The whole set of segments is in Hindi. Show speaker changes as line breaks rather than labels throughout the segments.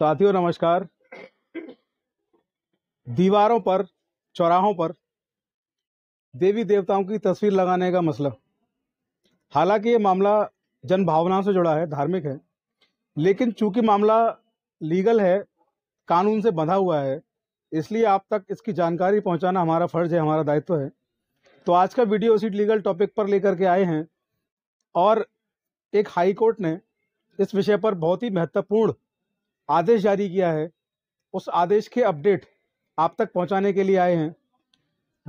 साथियों नमस्कार दीवारों पर चौराहों पर देवी देवताओं की तस्वीर लगाने का मसला हालांकि ये मामला जनभावनाओं से जुड़ा है धार्मिक है लेकिन चूंकि मामला लीगल है कानून से बंधा हुआ है इसलिए आप तक इसकी जानकारी पहुंचाना हमारा फ़र्ज़ है हमारा दायित्व है तो आज का वीडियो उसी लीगल टॉपिक पर लेकर के आए हैं और एक हाईकोर्ट ने इस विषय पर बहुत ही महत्वपूर्ण आदेश जारी किया है उस आदेश के अपडेट आप तक पहुंचाने के लिए आए हैं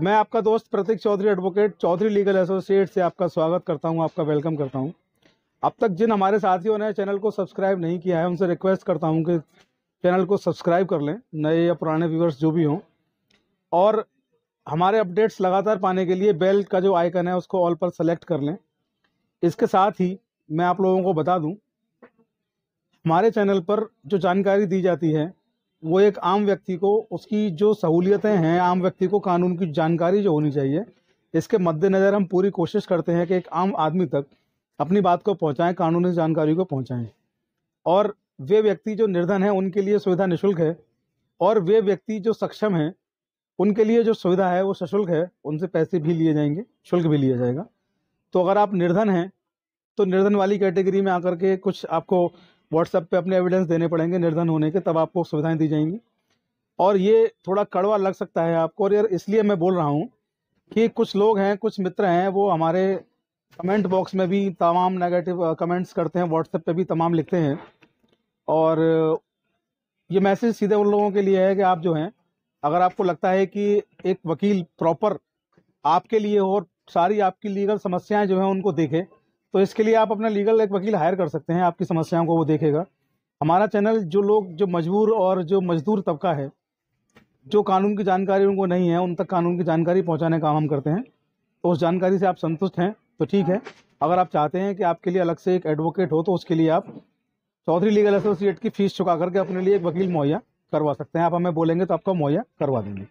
मैं आपका दोस्त Pratik Chaudhary advocate Chaudhary legal associate से आपका स्वागत करता हूं आपका वेलकम करता हूं अब तक जिन हमारे साथियों ने चैनल को सब्सक्राइब नहीं किया है उनसे रिक्वेस्ट करता हूं कि चैनल को सब्सक्राइब कर लें नए या पुराने व्यूवर्स जो भी हों और हमारे अपडेट्स लगातार पाने के लिए बेल का जो आइकन है उसको ऑल पर सेलेक्ट कर लें इसके साथ ही मैं आप लोगों को बता दूँ हमारे चैनल पर जो जानकारी दी जाती है वो एक आम व्यक्ति को उसकी जो सहूलियतें हैं आम व्यक्ति को कानून की जानकारी जो होनी चाहिए इसके मद्देनज़र हम पूरी कोशिश करते हैं कि एक आम आदमी तक अपनी बात को पहुँचाएँ कानूनी जानकारी को पहुँचाएँ और वे व्यक्ति जो निर्धन हैं उनके लिए सुविधा निःशुल्क है और वे व्यक्ति जो सक्षम हैं उनके लिए जो सुविधा है वो सशुल्क है उनसे पैसे भी लिए जाएंगे शुल्क भी लिया जाएगा तो अगर आप निर्धन हैं तो निर्धन वाली कैटेगरी में आकर के कुछ आपको व्हाट्सएप पे अपने एविडेंस देने पड़ेंगे निर्धन होने के तब आपको सुविधाएं दी जाएंगी और ये थोड़ा कड़वा लग सकता है आपको और यार इसलिए मैं बोल रहा हूँ कि कुछ लोग हैं कुछ मित्र हैं वो हमारे कमेंट बॉक्स में भी तमाम नेगेटिव कमेंट्स करते हैं व्हाट्सएप पे भी तमाम लिखते हैं और ये मैसेज सीधे उन लोगों के लिए है कि आप जो हैं अगर आपको लगता है कि एक वकील प्रॉपर आपके लिए और सारी आपकी लीगल समस्याएं जो हैं उनको देखें तो इसके लिए आप अपना लीगल एक वकील हायर कर सकते हैं आपकी समस्याओं को वो देखेगा हमारा चैनल जो लोग जो मजबूर और जो मजदूर तबका है जो कानून की जानकारी उनको नहीं है उन तक कानून की जानकारी पहुंचाने का काम हम करते हैं तो उस जानकारी से आप संतुष्ट हैं तो ठीक है अगर आप चाहते हैं कि आपके लिए अलग से एक एडवोकेट हो तो उसके लिए आप चौधरी लीगल एसोसिएट की फ़ीस चुका करके अपने लिए एक वकील मुहैया करवा सकते हैं आप हमें बोलेंगे तो आपका मुहैया करवा देंगे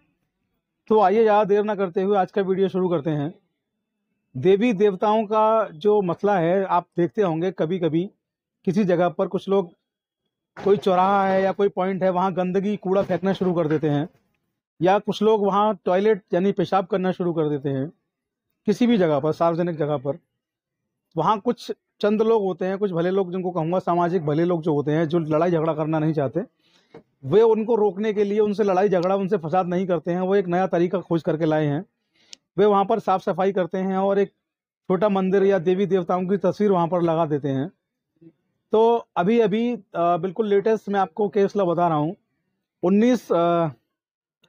तो आइए ज़्यादा देर ना करते हुए आज का वीडियो शुरू करते हैं देवी देवताओं का जो मसला है आप देखते होंगे कभी कभी किसी जगह पर कुछ लोग कोई चौराहा है या कोई पॉइंट है वहाँ गंदगी कूड़ा फेंकना शुरू कर देते हैं या कुछ लोग वहाँ टॉयलेट यानी पेशाब करना शुरू कर देते हैं किसी भी जगह पर सार्वजनिक जगह पर वहाँ कुछ चंद लोग होते हैं कुछ भले लोग जिनको कहूँगा सामाजिक भले लोग जो होते हैं जो लड़ाई झगड़ा करना नहीं चाहते वे उनको रोकने के लिए उनसे लड़ाई झगड़ा उनसे फसाद नहीं करते हैं वो एक नया तरीका खोज करके लाए हैं वे वहाँ पर साफ सफाई करते हैं और एक छोटा मंदिर या देवी देवताओं की तस्वीर वहाँ पर लगा देते हैं तो अभी अभी बिल्कुल लेटेस्ट मैं आपको केसला बता रहा हूँ उन्नीस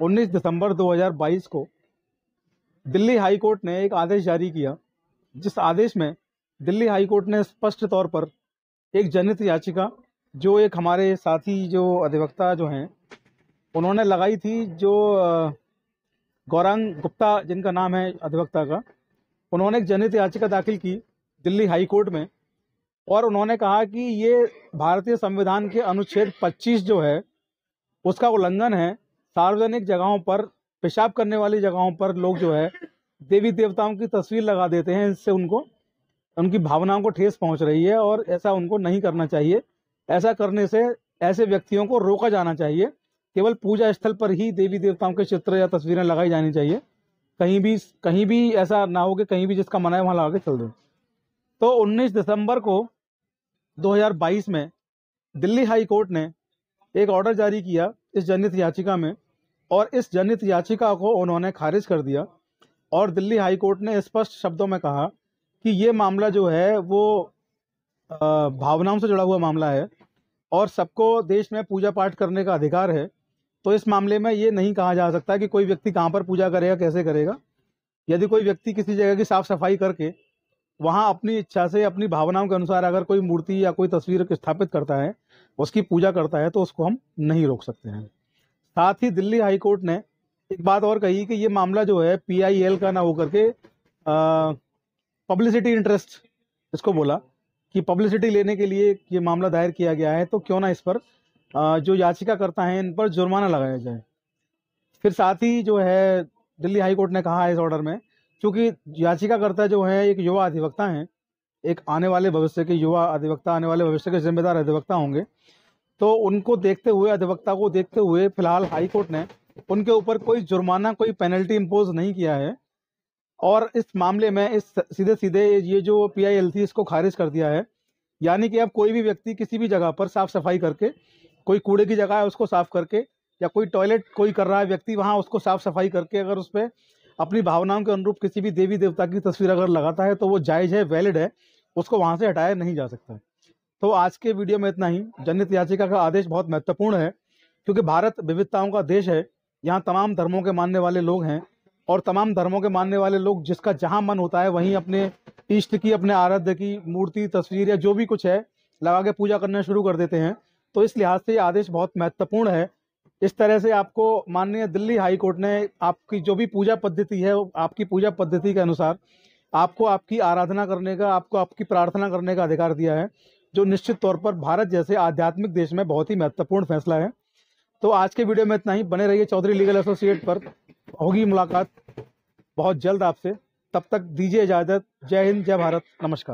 उन्नीस दिसंबर 2022 को दिल्ली हाई कोर्ट ने एक आदेश जारी किया जिस आदेश में दिल्ली हाई कोर्ट ने स्पष्ट तौर पर एक जनित याचिका जो एक हमारे साथी जो अधिवक्ता जो हैं उन्होंने लगाई थी जो आ, गौरांग गुप्ता जिनका नाम है अधिवक्ता का उन्होंने एक जनहित याचिका दाखिल की दिल्ली हाई कोर्ट में और उन्होंने कहा कि ये भारतीय संविधान के अनुच्छेद 25 जो है उसका उल्लंघन है सार्वजनिक जगहों पर पेशाब करने वाली जगहों पर लोग जो है देवी देवताओं की तस्वीर लगा देते हैं इससे उनको उनकी भावनाओं को ठेस पहुंच रही है और ऐसा उनको नहीं करना चाहिए ऐसा करने से ऐसे व्यक्तियों को रोका जाना चाहिए केवल पूजा स्थल पर ही देवी देवताओं के चित्र या तस्वीरें लगाई जानी चाहिए कहीं भी कहीं भी ऐसा ना हो कि कहीं भी जिसका मना है वहाँ लगा के चल दें तो 19 दिसंबर को 2022 में दिल्ली हाई कोर्ट ने एक ऑर्डर जारी किया इस जनहित याचिका में और इस जनहित याचिका को उन्होंने खारिज कर दिया और दिल्ली हाई कोर्ट ने स्पष्ट शब्दों में कहा कि ये मामला जो है वो भावनाओं से जुड़ा हुआ मामला है और सबको देश में पूजा पाठ करने का अधिकार है तो इस मामले में ये नहीं कहा जा सकता कि कोई व्यक्ति कहाँ पर पूजा करेगा कैसे करेगा यदि कोई व्यक्ति किसी जगह की साफ सफाई करके वहाँ अपनी इच्छा से अपनी भावनाओं के अनुसार अगर कोई मूर्ति या कोई तस्वीर स्थापित करता है उसकी पूजा करता है तो उसको हम नहीं रोक सकते हैं साथ ही दिल्ली हाईकोर्ट ने एक बात और कही कि ये मामला जो है पीआईएल का ना होकर के पब्लिसिटी इंटरेस्ट इसको बोला कि पब्लिसिटी लेने के लिए ये मामला दायर किया गया है तो क्यों ना इस पर जो याचिका करता है इन पर जुर्माना लगाया जाए फिर साथ ही जो है दिल्ली हाईकोर्ट ने कहा है इस ऑर्डर में क्योंकि याचिकाकर्ता जो है एक युवा अधिवक्ता है एक आने वाले भविष्य के युवा अधिवक्ता आने वाले भविष्य के जिम्मेदार अधिवक्ता होंगे तो उनको देखते हुए अधिवक्ता को देखते हुए फिलहाल हाईकोर्ट ने उनके ऊपर कोई जुर्माना कोई पेनल्टी इम्पोज नहीं किया है और इस मामले में इस सीधे सीधे ये जो पी आई एल थी इसको खारिज कर दिया है यानी कि अब कोई भी व्यक्ति किसी भी जगह पर साफ सफाई करके कोई कूड़े की जगह है उसको साफ करके या कोई टॉयलेट कोई कर रहा है व्यक्ति वहाँ उसको साफ सफाई करके अगर उस पर अपनी भावनाओं के अनुरूप किसी भी देवी देवता की तस्वीर अगर लगाता है तो वो जायज़ है वैलिड है उसको वहाँ से हटाया नहीं जा सकता तो आज के वीडियो में इतना ही जनित याचिका का आदेश बहुत महत्वपूर्ण है क्योंकि भारत विविधताओं का देश है यहाँ तमाम धर्मों के मानने वाले लोग हैं और तमाम धर्मों के मानने वाले लोग जिसका जहाँ मन होता है वहीं अपने इष्ट की अपने आराध्य की मूर्ति तस्वीर या जो भी कुछ है लगा के पूजा करना शुरू कर देते हैं तो इस लिहाज से ये आदेश बहुत महत्वपूर्ण है इस तरह से आपको माननीय दिल्ली हाई कोर्ट ने आपकी जो भी पूजा पद्धति है आपकी पूजा पद्धति के अनुसार आपको आपकी आराधना करने का आपको आपकी प्रार्थना करने का अधिकार दिया है जो निश्चित तौर पर भारत जैसे आध्यात्मिक देश में बहुत ही महत्वपूर्ण फैसला है तो आज के वीडियो में इतना ही बने रहिए चौधरी लीगल एसोसिएट पर होगी मुलाकात बहुत जल्द आपसे तब तक दीजिए इजाज़त जय हिंद जय भारत नमस्कार